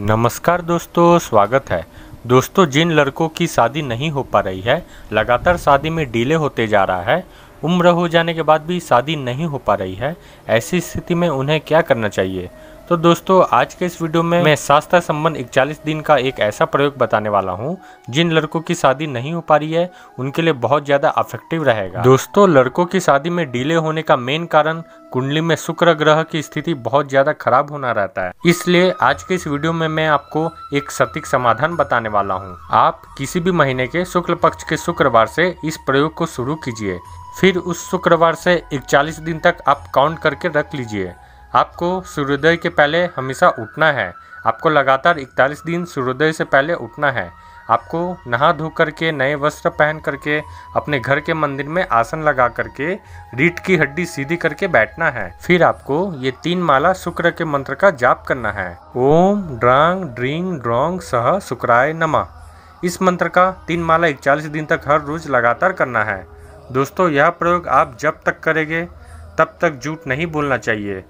नमस्कार दोस्तों स्वागत है दोस्तों जिन लड़कों की शादी नहीं हो पा रही है लगातार शादी में डिले होते जा रहा है उम्र हो जाने के बाद भी शादी नहीं हो पा रही है ऐसी स्थिति में उन्हें क्या करना चाहिए तो दोस्तों आज के इस वीडियो में मैं शास्त्र संबंध 41 दिन का एक ऐसा प्रयोग बताने वाला हूँ जिन लड़कों की शादी नहीं हो पा रही है उनके लिए बहुत ज़्यादा अफेक्टिव रहेगा दोस्तों लड़कों की शादी में डिले होने का मेन कारण कुंडली में शुक्र ग्रह की स्थिति बहुत ज़्यादा खराब होना रहता है इसलिए आज के इस वीडियो में मैं आपको एक सटीक समाधान बताने वाला हूँ आप किसी भी महीने के शुक्ल पक्ष के शुक्रवार से इस प्रयोग को शुरू कीजिए फिर उस शुक्रवार से इकचालीस दिन तक आप काउंट करके रख लीजिए आपको सूर्योदय के पहले हमेशा उठना है आपको लगातार इकतालीस दिन सूर्योदय से पहले उठना है आपको नहा धो करके नए वस्त्र पहन करके अपने घर के मंदिर में आसन लगा करके रीट की हड्डी सीधी करके बैठना है फिर आपको ये तीन माला शुक्र के मंत्र का जाप करना है ओम ड्रांग ड्रिंग ड्रोंग सह शुक्राय नमा इस मंत्र का तीन माला इकचालीस दिन तक हर रोज लगातार करना है दोस्तों यह प्रयोग आप जब तक करेंगे तब तक झूठ नहीं बोलना चाहिए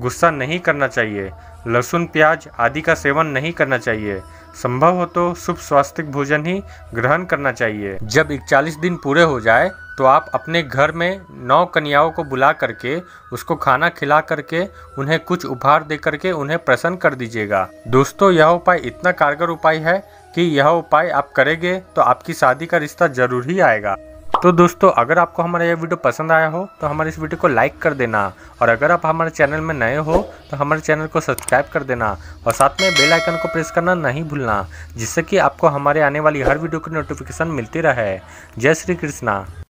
गुस्सा नहीं करना चाहिए लहसुन प्याज आदि का सेवन नहीं करना चाहिए संभव हो तो शुभ स्वास्थ्य भोजन ही ग्रहण करना चाहिए जब इकचालीस दिन पूरे हो जाए तो आप अपने घर में नौ कन्याओं को बुला करके उसको खाना खिला करके उन्हें कुछ उपहार दे करके उन्हें प्रसन्न कर दीजिएगा दोस्तों यह उपाय इतना कारगर उपाय है कि यह उपाय आप करेंगे तो आपकी शादी का रिश्ता जरूर ही आएगा तो दोस्तों अगर आपको हमारा यह वीडियो पसंद आया हो तो हमारे इस वीडियो को लाइक कर देना और अगर आप हमारे चैनल में नए हो तो हमारे चैनल को सब्सक्राइब कर देना और साथ में बेल आइकन को प्रेस करना नहीं भूलना जिससे कि आपको हमारे आने वाली हर वीडियो की नोटिफिकेशन मिलती रहे जय श्री कृष्णा